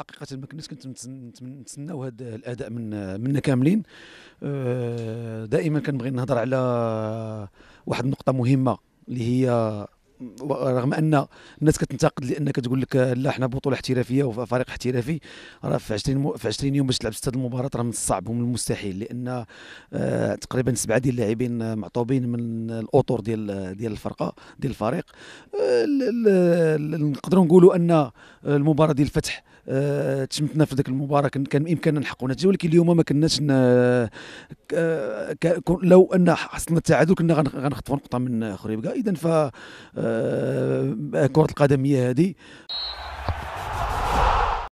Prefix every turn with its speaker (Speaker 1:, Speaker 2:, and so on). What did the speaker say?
Speaker 1: حقيقه ما كناش كنت
Speaker 2: نتسناو هذا الاداء من منا كاملين آه، دائما كنبغي نهضر على واحد النقطه مهمه اللي هي رغم ان الناس كتنتقد لان كتقول لك لا حنا بطوله احترافيه وفريق احترافي راه في 20 مو في 20 يوم باش تلعب سته المباراه راه من الصعب ومن المستحيل لان آه تقريبا سبعه ديال اللاعبين معطوبين من الاطور ديال ديال الفرقه ديال الفريق آه نقدروا نقولوا ان المباراه ديال الفتح أه تشمتنا في ذاك المباراه كان بامكاننا نحققوا نتيجه ولكن اليوم ما كناش آه، لو ان حصلنا التعادل كنا غنخطفوا نقطه من خريبكا اذا ف آه، كره القدم هي هذه